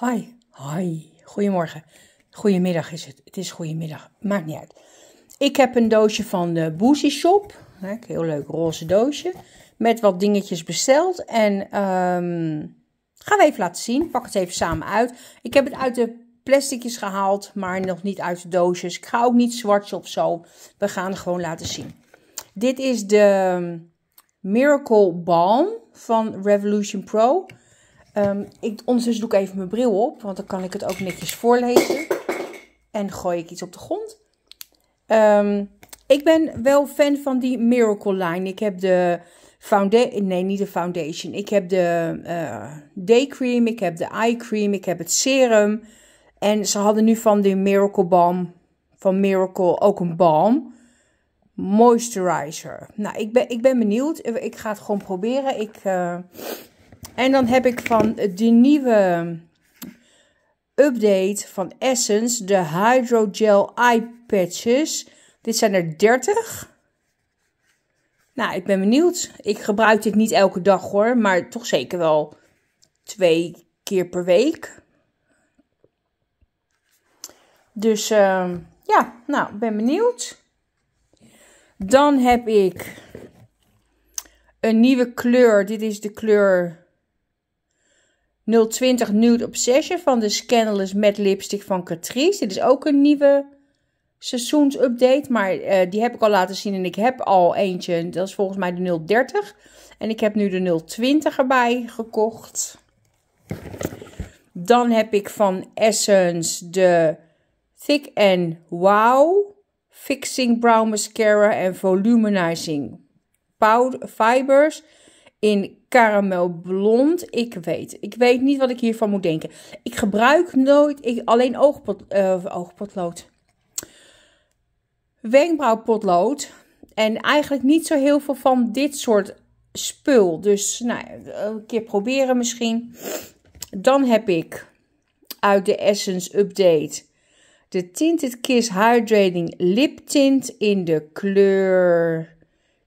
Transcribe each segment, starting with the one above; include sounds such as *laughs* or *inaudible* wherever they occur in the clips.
Hoi, hi, goedemorgen. Goedemiddag is het. Het is goedemiddag, maakt niet uit. Ik heb een doosje van de Boosie Shop. Heel leuk roze doosje. Met wat dingetjes besteld. En um, gaan we even laten zien. Pak het even samen uit. Ik heb het uit de plasticjes gehaald, maar nog niet uit de doosjes. Ik ga ook niet zwartje of zo. We gaan het gewoon laten zien. Dit is de ehm, Miracle Balm van Revolution Pro. Ehm, ik, ondertussen doe ik even mijn bril op, want dan kan ik het ook netjes voorlezen. En gooi ik iets op de grond. Ehm, ik ben wel fan van die Miracle Line. Ik heb de foundation, nee niet de foundation. Ik heb de uh, day cream, ik heb de eye cream, ik heb het serum. En ze hadden nu van de Miracle Balm, van Miracle ook een balm. Moisturizer. Nou, ik ben, ik ben benieuwd. Ik ga het gewoon proberen. Ik... Eh, en dan heb ik van die nieuwe update van Essence de Hydrogel Eye Patches. Dit zijn er 30. Nou, ik ben benieuwd. Ik gebruik dit niet elke dag hoor, maar toch zeker wel twee keer per week. Dus ehm, ja, nou, ben benieuwd. Dan heb ik een nieuwe kleur. Dit is de kleur 020 Nude Obsession van de Scandalous matte lipstick van Catrice. Dit is ook een nieuwe seizoensupdate, maar eh, die heb ik al laten zien en ik heb al eentje. Dat is volgens mij de 030. En ik heb nu de 020 erbij gekocht. Dan heb ik van Essence de Thick and Wow Fixing Brow Mascara en Voluminizing Powder Fibers in caramel blond. Ik weet, ik weet niet wat ik hiervan moet denken. Ik gebruik nooit, ik, alleen oogpot, uh, oogpotlood. Wenkbrauwpotlood. En eigenlijk niet zo heel veel van dit soort spul. Dus nou, een keer proberen misschien. Dan heb ik uit de Essence Update de Tinted Kiss Hydrating Lip Tint in de kleur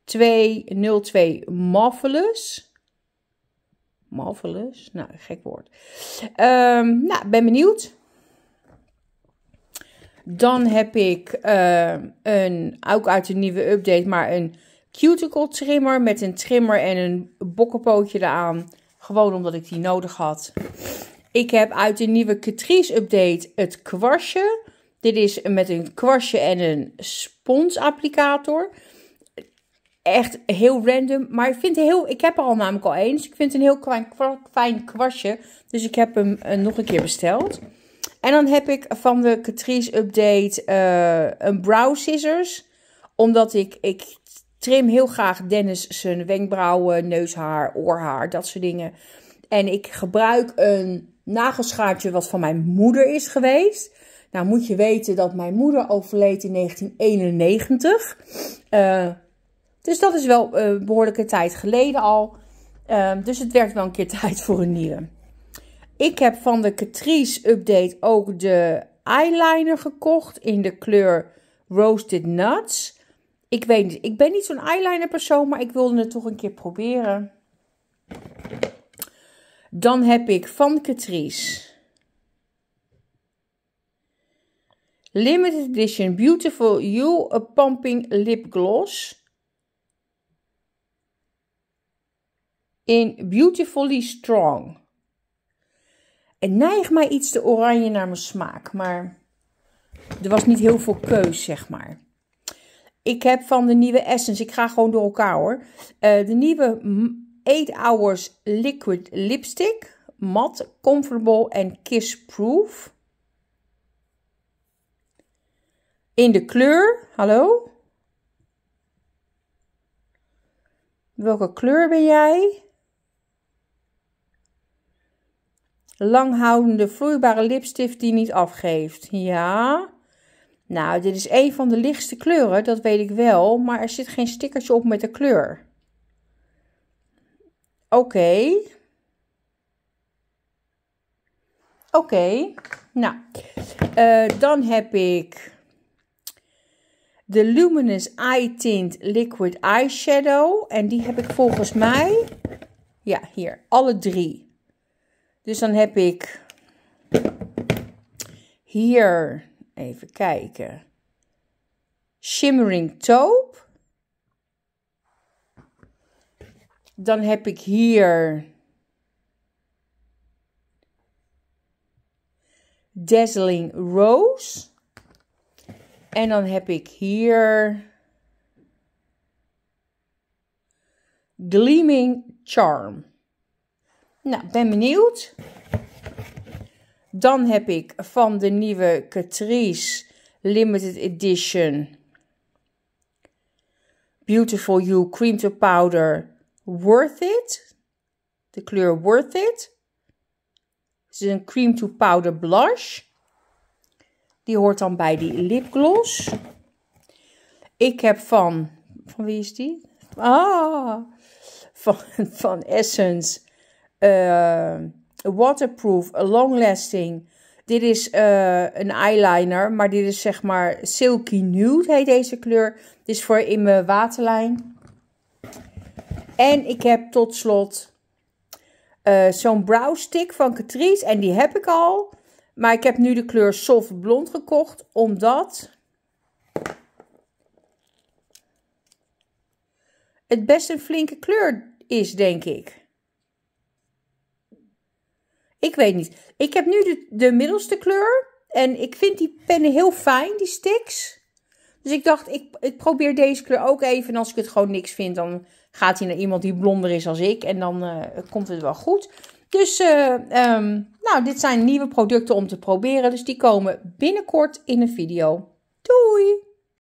202 Marvelous. Marvelous? Nou, gek woord. Ehm, nou, ben benieuwd. Dan heb ik ehm, een, ook uit de nieuwe update, maar een cuticle trimmer met een trimmer en een bokkenpootje eraan. Gewoon omdat ik die nodig had. Ik heb uit de nieuwe Catrice update het kwastje. Dit is met een kwastje en een spons applicator echt heel random. Maar ik, vind het heel, ik heb er al namelijk al eens. Ik vind het een heel klein, fijn kwastje. Dus ik heb hem eh, nog een keer besteld. En dan heb ik van de Catrice Update eh, een brow scissors. Omdat ik, ik trim heel graag Dennis zijn wenkbrauwen, neushaar, oorhaar, dat soort dingen. En ik gebruik een nagelschaartje wat van mijn moeder is geweest. Nou moet je weten dat mijn moeder overleed in 1991. Dus dat is wel uh, behoorlijke tijd geleden al. Ehm, dus het werd wel een keer *laughs* tijd voor een nieuwe. Ik heb van de Catrice Update ook de eyeliner gekocht in de kleur Roasted Nuts. Ik weet niet, ik ben niet zo'n eyeliner persoon, maar ik wilde het toch een keer proberen. Dan heb ik van Catrice Limited Edition Beautiful You A Pumping Lip Gloss. in Beautifully Strong. Het neigt mij iets te oranje naar mijn smaak, maar er was niet heel veel keus, zeg maar. Ik heb van de nieuwe Essence, ik ga gewoon door elkaar hoor. Eh, de nieuwe 8 Hours Liquid Lipstick. mat, comfortable en kiss-proof. In de kleur, hallo? Welke kleur ben jij? Langhoudende vloeibare lipstift die niet afgeeft. Ja. Nou, dit is een van de lichtste kleuren, dat weet ik wel. Maar er zit geen stickertje op met de kleur. Oké. Oké. Nou, eh, dan heb ik de Luminous Eye Tint Liquid Eyeshadow. En die heb ik volgens mij, ja, hier, alle drie. Dus dan heb ik hier, even kijken, Shimmering Taupe. Dan heb ik hier Dazzling Rose. En dan heb ik hier Gleaming Charm. Nou, ben benieuwd. Dan heb ik van de nieuwe Catrice Limited Edition Beautiful You Cream to Powder Worth It. De kleur Worth It. Het is een cream to powder blush. Die hoort dan bij die lipgloss. Ik heb van... Van wie is die? Ah! Van, van Essence eh, waterproof, long lasting. Dit is eh, een eyeliner, maar dit is zeg maar silky nude heet deze kleur. Dit is voor in mijn waterlijn. En ik heb tot slot eh, zo'n brow stick van Catrice en die heb ik al. Maar ik heb nu de kleur soft blond gekocht, omdat het best een flinke kleur is, denk ik. Ik weet niet. Ik heb nu de, de middelste kleur. En ik vind die pennen heel fijn, die sticks. Dus ik dacht, ik, ik probeer deze kleur ook even. En als ik het gewoon niks vind, dan gaat hij naar iemand die blonder is als ik. En dan eh, komt het wel goed. Dus eh, ehm, nou, dit zijn nieuwe producten om te proberen. Dus die komen binnenkort in een video.